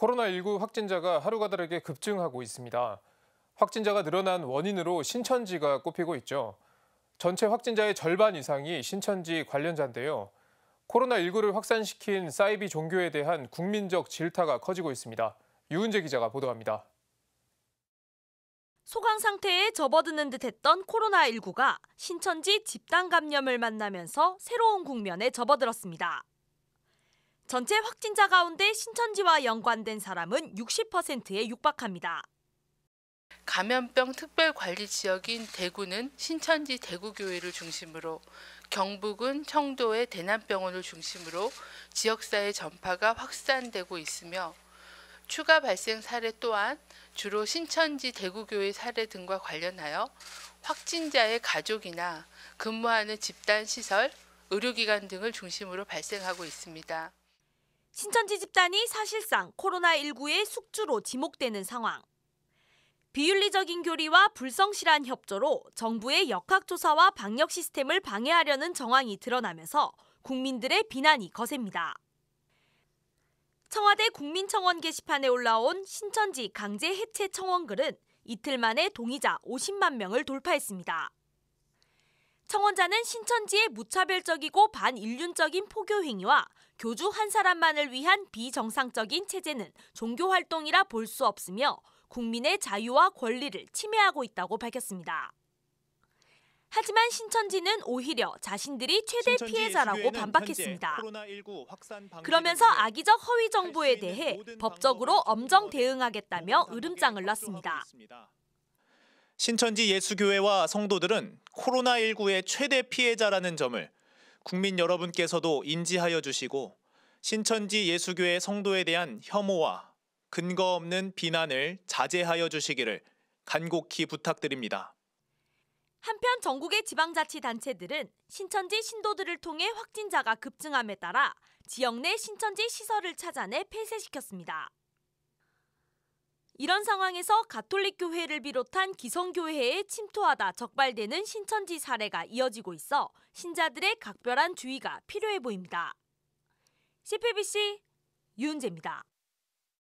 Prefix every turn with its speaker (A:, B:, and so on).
A: 코로나19 확진자가 하루가 다르게 급증하고 있습니다. 확진자가 늘어난 원인으로 신천지가 꼽히고 있죠. 전체 확진자의 절반 이상이 신천지 관련자인데요. 코로나19를 확산시킨 사이비 종교에 대한 국민적 질타가 커지고 있습니다. 유은재 기자가 보도합니다.
B: 소강 상태에 접어드는 듯했던 코로나19가 신천지 집단 감염을 만나면서 새로운 국면에 접어들었습니다. 전체 확진자 가운데 신천지와 연관된
C: 사람은 60%에 육박합니다. 감염병 특별관리지역인 대구는 신천지 대구교회를 중심으로 경북은 청도의 대남병원을 중심으로 지역사회 전파가 확산되고 있으며 추가 발생 사례 또한 주로 신천지 대구교회 사례 등과 관련하여 확진자의 가족이나 근무하는 집단시설, 의료기관 등을 중심으로 발생하고 있습니다. 신천지
B: 집단이 사실상 코로나19의 숙주로 지목되는 상황. 비윤리적인 교리와 불성실한 협조로 정부의 역학조사와 방역 시스템을 방해하려는 정황이 드러나면서 국민들의 비난이 거셉니다. 청와대 국민청원 게시판에 올라온 신천지 강제 해체 청원글은 이틀 만에 동의자 50만 명을 돌파했습니다. 청원자는 신천지의 무차별적이고 반인륜적인 포교 행위와 교주 한 사람만을 위한 비정상적인 체제는 종교 활동이라 볼 수 없으며 국민의 자유와 권리를 침해하고 있다고 밝혔습니다. 하지만 신천지는 오히려 자신들이 최대 피해자라고 반박했습니다. 그러면서 악의적 허위 정보에 대해 법적으로 엄정 대응하겠다며 으름장을 놨습니다. 신천지
D: 예수교회와 성도들은 코로나19의 최대 피해자라는 점을 국민 여러분께서도 인지하여 주시고 신천지 예수교회 성도에 대한 혐오와 근거 없는 비난을 자제하여 주시기를 간곡히 부탁드립니다.
B: 한편 전국의 지방자치단체들은 신천지 신도들을 통해 확진자가 급증함에 따라 지역 내 신천지 시설을 찾아내 폐쇄시켰습니다. 이런 상황에서 가톨릭 교회를 비롯한 기성교회에 침투하다 적발되는 신천지 사례가 이어지고 있어 신자들의 각별한 주의가 필요해 보입니다. CPBC 윤재입니다.